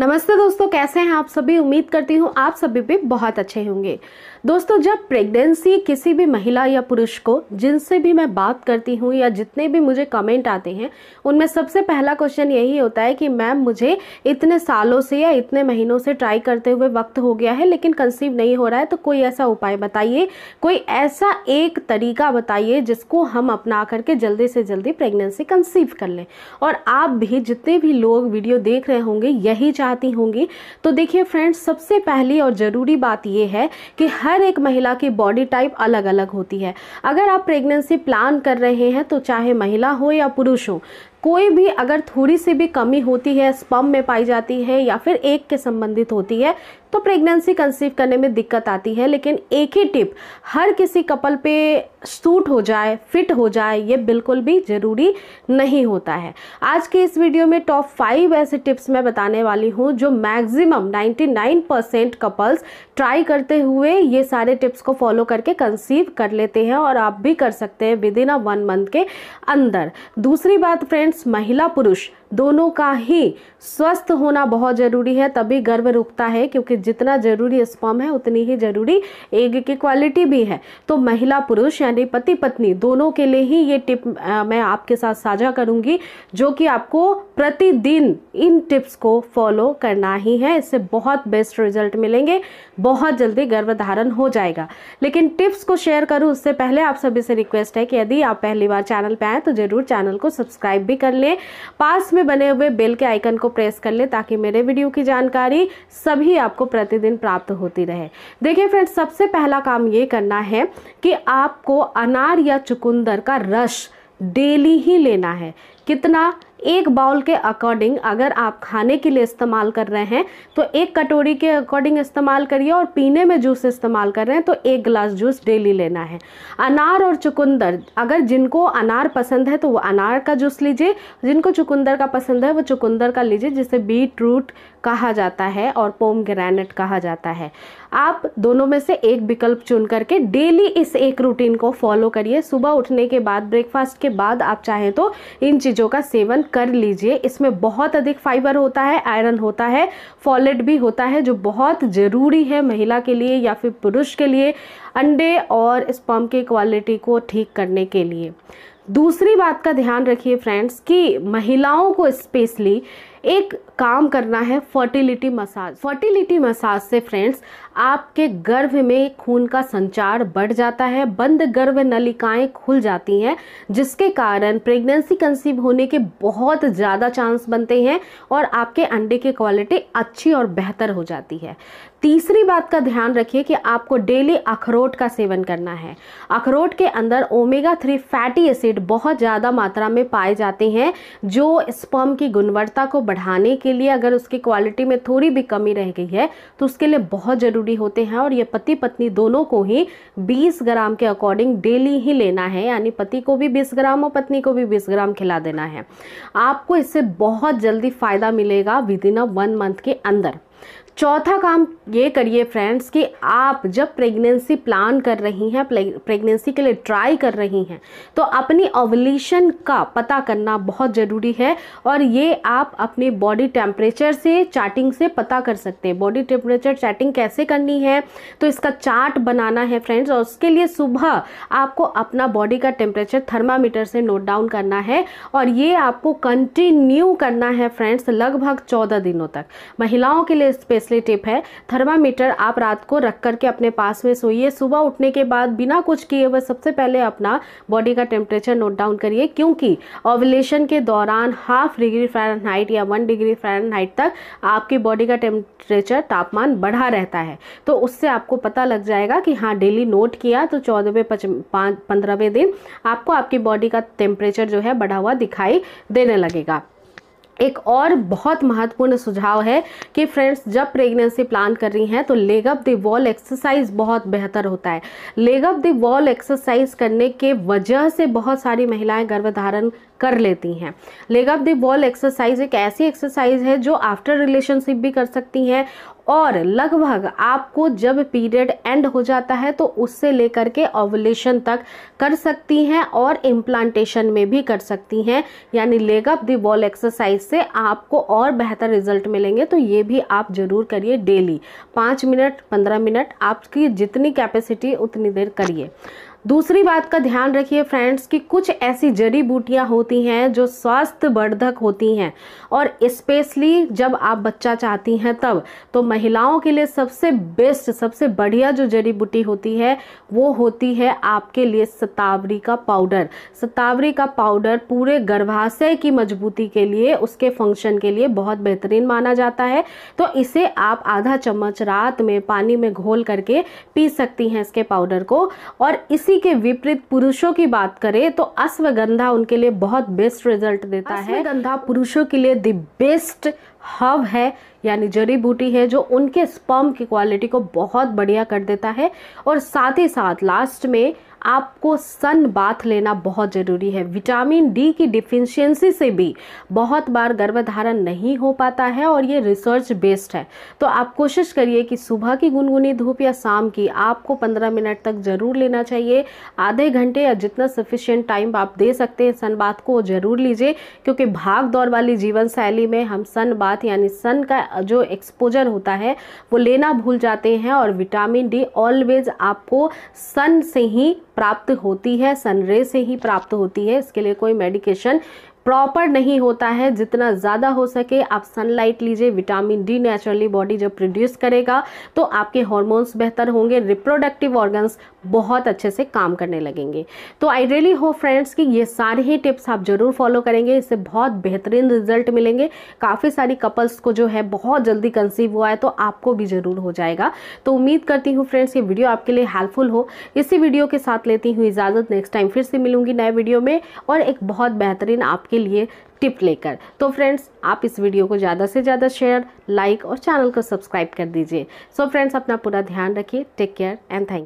नमस्ते दोस्तों कैसे हैं आप सभी उम्मीद करती हूँ आप सभी भी बहुत अच्छे होंगे दोस्तों जब प्रेगनेंसी किसी भी महिला या पुरुष को जिनसे भी मैं बात करती हूँ या जितने भी मुझे कमेंट आते हैं उनमें सबसे पहला क्वेश्चन यही होता है कि मैम मुझे इतने सालों से या इतने महीनों से ट्राई करते हुए वक्त हो गया है लेकिन कंसीव नहीं हो रहा है तो कोई ऐसा उपाय बताइए कोई ऐसा एक तरीका बताइए जिसको हम अपना करके जल्दी से जल्दी प्रेगनेंसी कंसीव कर लें और आप भी जितने भी लोग वीडियो देख रहे होंगे यही चाहती होंगी तो देखिए फ्रेंड्स सबसे पहली और ज़रूरी बात यह है कि हर एक महिला की बॉडी टाइप अलग अलग होती है अगर आप प्रेगनेंसी प्लान कर रहे हैं तो चाहे महिला हो या पुरुष हो कोई भी अगर थोड़ी सी भी कमी होती है स्पम में पाई जाती है या फिर एक के संबंधित होती है तो प्रेगनेंसी कंसीव करने में दिक्कत आती है लेकिन एक ही टिप हर किसी कपल पे सूट हो जाए फिट हो जाए ये बिल्कुल भी ज़रूरी नहीं होता है आज के इस वीडियो में टॉप फाइव ऐसे टिप्स मैं बताने वाली हूँ जो मैक्सिमम 99 परसेंट कपल्स ट्राई करते हुए ये सारे टिप्स को फॉलो करके कंसीव कर लेते हैं और आप भी कर सकते हैं within a one month के अंदर दूसरी बात फ्रेंड्स महिला पुरुष दोनों का ही स्वस्थ होना बहुत ज़रूरी है तभी गर्भ रुकता है क्योंकि जितना ज़रूरी स्पर्म है उतनी ही ज़रूरी एग की क्वालिटी भी है तो महिला पुरुष यानी पति पत्नी दोनों के लिए ही ये टिप आ, मैं आपके साथ साझा करूँगी जो कि आपको प्रतिदिन इन टिप्स को फॉलो करना ही है इससे बहुत बेस्ट रिजल्ट मिलेंगे बहुत जल्दी गर्भधारण हो जाएगा लेकिन टिप्स को शेयर करूँ उससे पहले आप सभी से रिक्वेस्ट है कि यदि आप पहली बार चैनल पर आएँ तो ज़रूर चैनल को सब्सक्राइब भी कर लें पास में में बने हुए बेल के आइकन को प्रेस कर ले ताकि मेरे वीडियो की जानकारी सभी आपको प्रतिदिन प्राप्त होती रहे देखिए फ्रेंड्स सबसे पहला काम ये करना है कि आपको अनार या चुकंदर का रस डेली ही लेना है कितना एक बाउल के अकॉर्डिंग अगर आप खाने के लिए इस्तेमाल कर रहे हैं तो एक कटोरी के अकॉर्डिंग इस्तेमाल करिए और पीने में जूस इस्तेमाल कर रहे हैं तो एक गिलास जूस डेली लेना है अनार और चुकंदर अगर जिनको अनार पसंद है तो वो अनार का जूस लीजिए जिनको चुकंदर का पसंद है वो चुकंदर का लीजिए जिसे बीट रूट कहा जाता है और पोम ग्रैनेट कहा जाता है आप दोनों में से एक विकल्प चुन करके डेली इस एक रूटीन को फॉलो करिए सुबह उठने के बाद ब्रेकफास्ट के बाद आप चाहें तो इन चीज़ों चीज़ों का सेवन कर लीजिए इसमें बहुत अधिक फाइबर होता है आयरन होता है फॉलेट भी होता है जो बहुत ज़रूरी है महिला के लिए या फिर पुरुष के लिए अंडे और स्पम की क्वालिटी को ठीक करने के लिए दूसरी बात का ध्यान रखिए फ्रेंड्स कि महिलाओं को स्पेशली एक काम करना है फर्टिलिटी मसाज फर्टिलिटी मसाज से फ्रेंड्स आपके गर्भ में खून का संचार बढ़ जाता है बंद गर्भ नलिकाएं खुल जाती हैं जिसके कारण प्रेगनेंसी कंसीव होने के बहुत ज़्यादा चांस बनते हैं और आपके अंडे की क्वालिटी अच्छी और बेहतर हो जाती है तीसरी बात का ध्यान रखिए कि आपको डेली अखरोट का सेवन करना है अखरोट के अंदर ओमेगा थ्री फैटी एसिड बहुत ज़्यादा मात्रा में पाए जाते हैं जो स्पर्म की गुणवत्ता को बढ़ाने के लिए अगर उसकी क्वालिटी में थोड़ी भी कमी रह गई है तो उसके लिए बहुत ज़रूरी ज़रूरी होते हैं और ये पति पत्नी दोनों को ही 20 ग्राम के अकॉर्डिंग डेली ही लेना है यानी पति को भी 20 ग्राम और पत्नी को भी 20 ग्राम खिला देना है आपको इससे बहुत जल्दी फ़ायदा मिलेगा within a one month के अंदर चौथा काम ये करिए फ्रेंड्स कि आप जब प्रेगनेंसी प्लान कर रही हैं प्रेगनेंसी के लिए ट्राई कर रही हैं तो अपनी ओवलेशन का पता करना बहुत ज़रूरी है और ये आप अपने बॉडी टेम्परेचर से चार्टिंग से पता कर सकते हैं बॉडी टेम्परेचर चार्टिंग कैसे करनी है तो इसका चार्ट बनाना है फ्रेंड्स और उसके लिए सुबह आपको अपना बॉडी का टेम्परेचर थर्मामीटर से नोट डाउन करना है और ये आपको कंटिन्यू करना है फ्रेंड्स लगभग चौदह दिनों तक महिलाओं के लिए स्पेशली टिप है थर्मा थर्मामीटर आप रात को रख करके अपने पास में सोइए सुबह उठने के बाद बिना कुछ किए हुए सबसे पहले अपना बॉडी का टेम्परेचर नोट डाउन करिए क्योंकि ओवलेशन के दौरान हाफ डिग्री फ़ारेनहाइट या वन डिग्री फ़ारेनहाइट तक आपकी बॉडी का टेम्परेचर तापमान बढ़ा रहता है तो उससे आपको पता लग जाएगा कि हाँ डेली नोट किया तो चौदहवें पंद्रहवें दिन आपको आपकी बॉडी का टेम्परेचर जो है बढ़ा हुआ दिखाई देने लगेगा एक और बहुत महत्वपूर्ण सुझाव है कि फ्रेंड्स जब प्रेगनेंसी प्लान कर रही हैं तो leg up the wall exercise बहुत बेहतर होता है leg up the wall exercise करने के वजह से बहुत सारी महिलाएं गर्भधारण कर लेती हैं leg up the ball exercise एक ऐसी एक्सरसाइज है जो आफ्टर रिलेशनशिप भी कर सकती हैं और लगभग आपको जब पीरियड एंड हो जाता है तो उससे लेकर के ओवलेशन तक कर सकती हैं और इम्प्लांटेशन में भी कर सकती हैं यानी leg up the ball exercise से आपको और बेहतर रिजल्ट मिलेंगे तो ये भी आप ज़रूर करिए डेली पाँच मिनट पंद्रह मिनट आपकी जितनी कैपेसिटी उतनी देर करिए दूसरी बात का ध्यान रखिए फ्रेंड्स कि कुछ ऐसी जड़ी बूटियां होती हैं जो स्वास्थ्य वर्धक होती हैं और स्पेशली जब आप बच्चा चाहती हैं तब तो महिलाओं के लिए सबसे बेस्ट सबसे बढ़िया जो जड़ी बूटी होती है वो होती है आपके लिए सतावरी का पाउडर सतावरी का पाउडर पूरे गर्भाशय की मजबूती के लिए उसके फंक्शन के लिए बहुत बेहतरीन माना जाता है तो इसे आप आधा चम्मच रात में पानी में घोल करके पी सकती हैं इसके पाउडर को और इसी इसी के विपरीत पुरुषों की बात करें तो अश्वगंधा उनके लिए बहुत बेस्ट रिजल्ट देता है अश्वगंधा पुरुषों के लिए द बेस्ट हब है यानी जड़ी बूटी है जो उनके स्पर्म की क्वालिटी को बहुत बढ़िया कर देता है और साथ ही साथ लास्ट में आपको सन बाथ लेना बहुत ज़रूरी है विटामिन डी की डिफिशियंसी से भी बहुत बार गर्भधारण नहीं हो पाता है और ये रिसर्च बेस्ड है तो आप कोशिश करिए कि सुबह की गुनगुनी धूप या शाम की आपको 15 मिनट तक ज़रूर लेना चाहिए आधे घंटे या जितना सफिशियंट टाइम आप दे सकते हैं सन बाथ को ज़रूर लीजिए क्योंकि भाग दौड़ वाली जीवन शैली में हम सन बाथ यानी सन का जो एक्सपोजर होता है वो लेना भूल जाते हैं और विटामिन डी ऑलवेज आपको सन से ही प्राप्त होती है सनरे से ही प्राप्त होती है इसके लिए कोई मेडिकेशन प्रॉपर नहीं होता है जितना ज़्यादा हो सके आप सनलाइट लीजिए विटामिन डी नेचुरली बॉडी जब प्रोड्यूस करेगा तो आपके हॉर्मोन्स बेहतर होंगे रिप्रोडक्टिव ऑर्गन्स बहुत अच्छे से काम करने लगेंगे तो आई रियली होप फ्रेंड्स कि ये सारे ही टिप्स आप ज़रूर फॉलो करेंगे इससे बहुत बेहतरीन रिजल्ट मिलेंगे काफ़ी सारी कपल्स को जो है बहुत जल्दी कंसीव हुआ है तो आपको भी ज़रूर हो जाएगा तो उम्मीद करती हूँ फ्रेंड्स ये वीडियो आपके लिए हेल्पफुल हो इसी वीडियो के साथ लेती हूँ इजाज़त नेक्स्ट टाइम फिर से मिलूंगी नए वीडियो में और एक बहुत बेहतरीन आपकी आपके लिए टिप लेकर तो फ्रेंड्स आप इस वीडियो को ज़्यादा से ज़्यादा शेयर लाइक और चैनल को सब्सक्राइब कर दीजिए सो फ्रेंड्स अपना पूरा ध्यान रखिए टेक केयर एंड थैंक